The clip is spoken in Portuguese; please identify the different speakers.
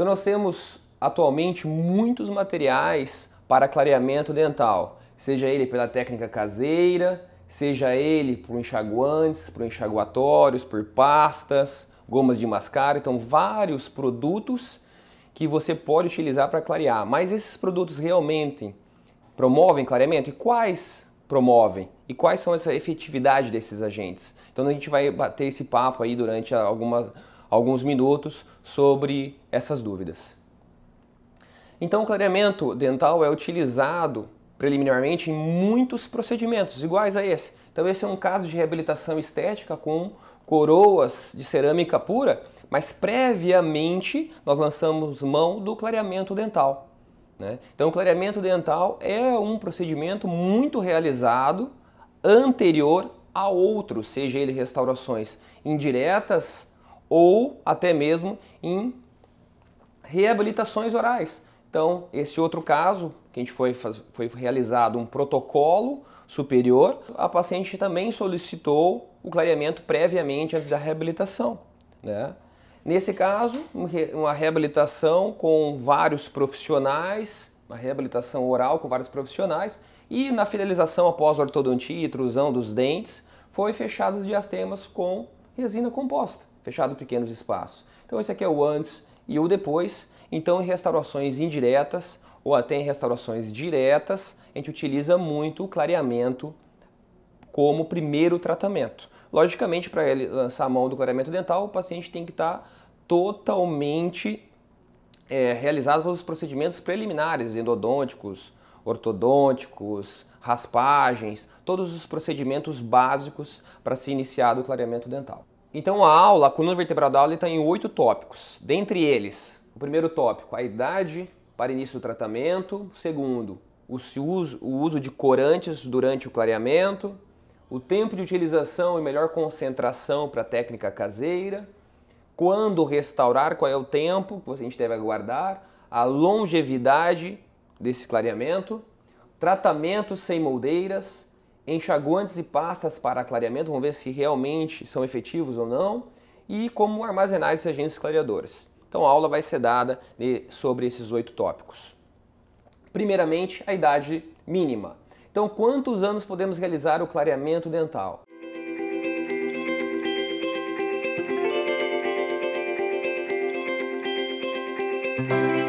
Speaker 1: Então nós temos atualmente muitos materiais para clareamento dental, seja ele pela técnica caseira, seja ele por enxaguantes, por enxaguatórios, por pastas, gomas de mascara, então vários produtos que você pode utilizar para clarear. Mas esses produtos realmente promovem clareamento? E quais promovem? E quais são essa efetividade desses agentes? Então a gente vai bater esse papo aí durante algumas alguns minutos sobre essas dúvidas. Então, o clareamento dental é utilizado preliminarmente em muitos procedimentos iguais a esse. Então, esse é um caso de reabilitação estética com coroas de cerâmica pura, mas previamente nós lançamos mão do clareamento dental. Né? Então, o clareamento dental é um procedimento muito realizado anterior a outros, seja ele restaurações indiretas ou até mesmo em reabilitações orais. Então, esse outro caso, que a gente foi, foi realizado um protocolo superior, a paciente também solicitou o clareamento previamente antes da reabilitação. Né? Nesse caso, uma reabilitação com vários profissionais, uma reabilitação oral com vários profissionais, e na finalização após ortodontia e intrusão dos dentes, foi fechado os diastemas com resina composta fechado pequenos espaços. Então esse aqui é o antes e o depois. Então em restaurações indiretas ou até em restaurações diretas, a gente utiliza muito o clareamento como primeiro tratamento. Logicamente, para ele lançar a mão do clareamento dental, o paciente tem que estar tá totalmente é, realizado todos os procedimentos preliminares, endodônticos, ortodônticos, raspagens, todos os procedimentos básicos para se iniciar o clareamento dental. Então a aula, a coluna vertebral da aula está em oito tópicos. Dentre eles, o primeiro tópico, a idade para início do tratamento. O segundo, o uso, o uso de corantes durante o clareamento. O tempo de utilização e melhor concentração para a técnica caseira. Quando restaurar, qual é o tempo que a gente deve aguardar. A longevidade desse clareamento. Tratamento sem moldeiras enxaguantes e pastas para clareamento, vamos ver se realmente são efetivos ou não, e como armazenar esses agentes clareadores. Então a aula vai ser dada sobre esses oito tópicos. Primeiramente, a idade mínima. Então, quantos anos podemos realizar o clareamento dental? Música